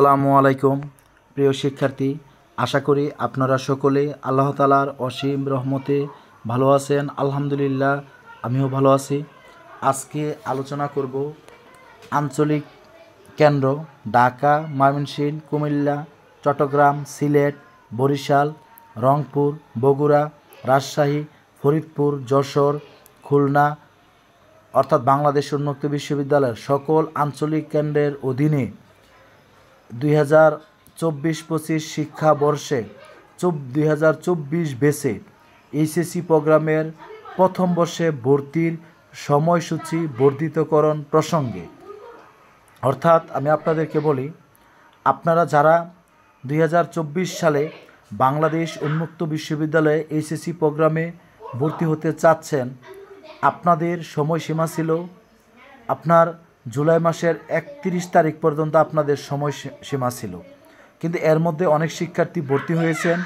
আসসালামু আলাইকুম প্রিয় শিক্ষার্থী আশা করি আপনারা সকলে আল্লাহ তালার অসীম রহমতে ভালো আছেন আলহামদুলিল্লাহ আমিও ভালো আছি আজকে আলোচনা করব আঞ্চলিক কেন্দ্র ঢাকা ময়মনসিং কুমিল্লা চট্টগ্রাম সিলেট বরিশাল রংপুর বগুড়া রাজশাহী ফরিদপুর যশোর খুলনা অর্থাৎ বাংলাদেশ উন্মুক্ত বিশ্ববিদ্যালয়ের সকল আঞ্চলিক কেন্দ্রের অধীনে দুই হাজার চব্বিশ পঁচিশ শিক্ষাবর্ষে দুই হাজার চব্বিশ বেসে এইচএসি প্রোগ্রামের প্রথম বর্ষে ভর্তির সময়সূচি বর্ধিতকরণ প্রসঙ্গে অর্থাৎ আমি আপনাদেরকে বলি আপনারা যারা দুই সালে বাংলাদেশ উন্মুক্ত বিশ্ববিদ্যালয়ে এইচএসি প্রোগ্রামে ভর্তি হতে চাচ্ছেন আপনাদের সময়সীমা ছিল আপনার জুলাই মাসের একত্রিশ তারিখ পর্যন্ত আপনাদের সময় সীমা ছিল কিন্তু এর মধ্যে অনেক শিক্ষার্থী ভর্তি হয়েছেন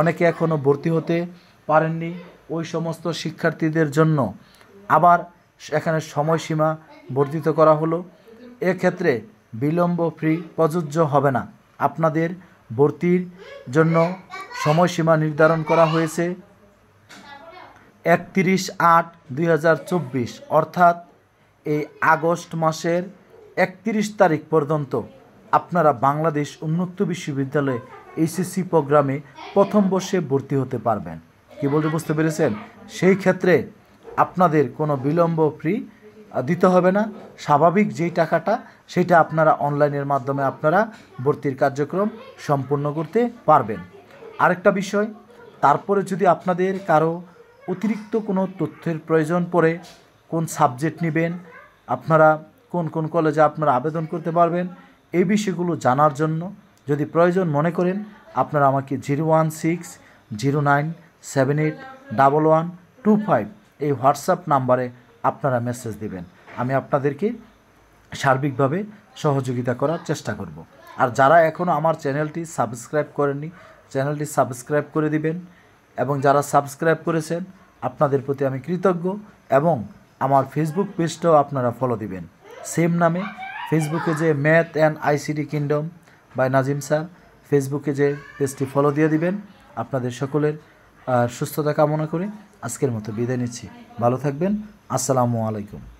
অনেকে এখনও ভর্তি হতে পারেননি ওই সমস্ত শিক্ষার্থীদের জন্য আবার এখানে সময়সীমা বর্ধিত করা হলো এক্ষেত্রে বিলম্ব ফ্রি প্রযোজ্য হবে না আপনাদের ভর্তির জন্য সময়সীমা নির্ধারণ করা হয়েছে একত্রিশ আট দুই অর্থাৎ এই আগস্ট মাসের একত্রিশ তারিখ পর্যন্ত আপনারা বাংলাদেশ উন্মুক্ত বিশ্ববিদ্যালয়ে এইচএসসি প্রোগ্রামে প্রথম বর্ষে ভর্তি হতে পারবেন কি বলতে বুঝতে পেরেছেন সেই ক্ষেত্রে আপনাদের কোনো বিলম্ব ফ্রি দিতে হবে না স্বাভাবিক যেই টাকাটা সেটা আপনারা অনলাইনের মাধ্যমে আপনারা ভর্তির কার্যক্রম সম্পূর্ণ করতে পারবেন আরেকটা বিষয় তারপরে যদি আপনাদের কারো অতিরিক্ত কোনো তথ্যের প্রয়োজন পড়ে কোন সাবজেক্ট নেবেন আপনারা কোন কোন কলেজে আপনারা আবেদন করতে পারবেন এই বিষয়গুলো জানার জন্য যদি প্রয়োজন মনে করেন আপনারা আমাকে zero one six zero nine seven eight double one two five এই হোয়াটসঅ্যাপ নাম্বারে আপনারা মেসেজ দিবেন আমি আপনাদেরকে সার্বিকভাবে সহযোগিতা করার চেষ্টা করব। আর যারা এখনও আমার চ্যানেলটি সাবস্ক্রাইব করেননি চ্যানেলটি সাবস্ক্রাইব করে দিবেন এবং যারা সাবস্ক্রাইব করেছেন আপনাদের প্রতি আমি কৃতজ্ঞ এবং আমার ফেসবুক পেজটাও আপনারা ফলো দিবেন সেম নামে ফেসবুকে যে math and ICD kingdom by Nazim sir ফেসবুকে যে পেজটি ফলো দিয়ে দিবেন আপনাদের সকলের সুস্থতা কামনা করে আজকের মতো বিদায় নিচ্ছি ভালো থাকবেন আসসালামু আলাইকুম